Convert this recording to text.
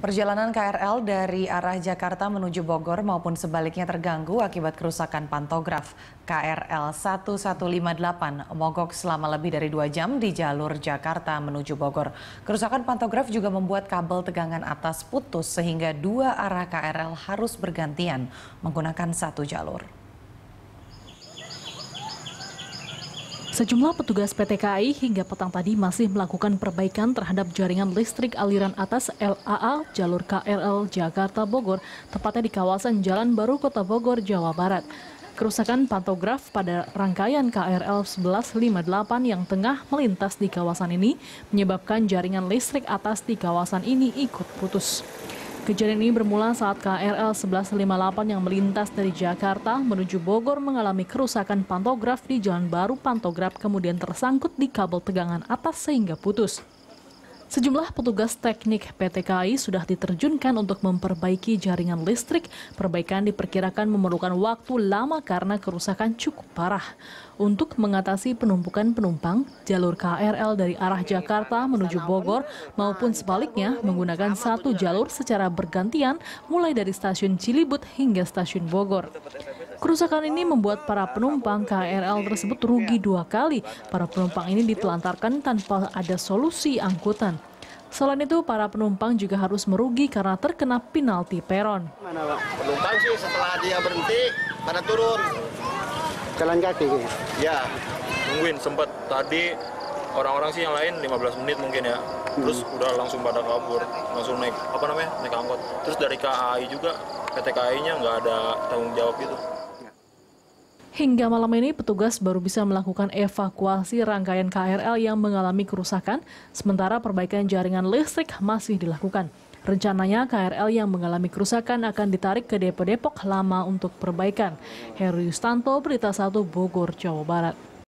Perjalanan KRL dari arah Jakarta menuju Bogor maupun sebaliknya terganggu akibat kerusakan pantograf KRL 1158 mogok selama lebih dari dua jam di jalur Jakarta menuju Bogor. Kerusakan pantograf juga membuat kabel tegangan atas putus sehingga dua arah KRL harus bergantian menggunakan satu jalur. Sejumlah petugas PT KAI hingga petang tadi masih melakukan perbaikan terhadap jaringan listrik aliran atas LAA jalur KRL Jakarta Bogor, tepatnya di kawasan Jalan Baru Kota Bogor, Jawa Barat. Kerusakan pantograf pada rangkaian KRL 1158 yang tengah melintas di kawasan ini menyebabkan jaringan listrik atas di kawasan ini ikut putus. Kejadian ini bermula saat KRL 1158 yang melintas dari Jakarta menuju Bogor mengalami kerusakan pantograf di Jalan Baru Pantograf kemudian tersangkut di kabel tegangan atas sehingga putus. Sejumlah petugas teknik PT KAI sudah diterjunkan untuk memperbaiki jaringan listrik. Perbaikan diperkirakan memerlukan waktu lama karena kerusakan cukup parah. Untuk mengatasi penumpukan penumpang, jalur KRL dari arah Jakarta menuju Bogor maupun sebaliknya menggunakan satu jalur secara bergantian mulai dari stasiun Cilibut hingga stasiun Bogor. Kerusakan ini membuat para penumpang KRL tersebut rugi dua kali. Para penumpang ini ditelantarkan tanpa ada solusi angkutan. Selain itu, para penumpang juga harus merugi karena terkena penalti peron. Mana, Pak? Penumpang sih setelah dia berhenti, pada turun. Jalan kaki? Ya, nungguin sempat. Tadi orang-orang sih yang lain 15 menit mungkin ya. Terus hmm. udah langsung pada kabur, langsung naik apa namanya naik angkot. Terus dari KAI juga PT KAI-nya nggak ada tanggung jawab gitu. Hingga malam ini, petugas baru bisa melakukan evakuasi rangkaian KRL yang mengalami kerusakan, sementara perbaikan jaringan listrik masih dilakukan. Rencananya KRL yang mengalami kerusakan akan ditarik ke depo Depok lama untuk perbaikan. Heru Yustanto, Berita 1, Bogor, Jawa Barat.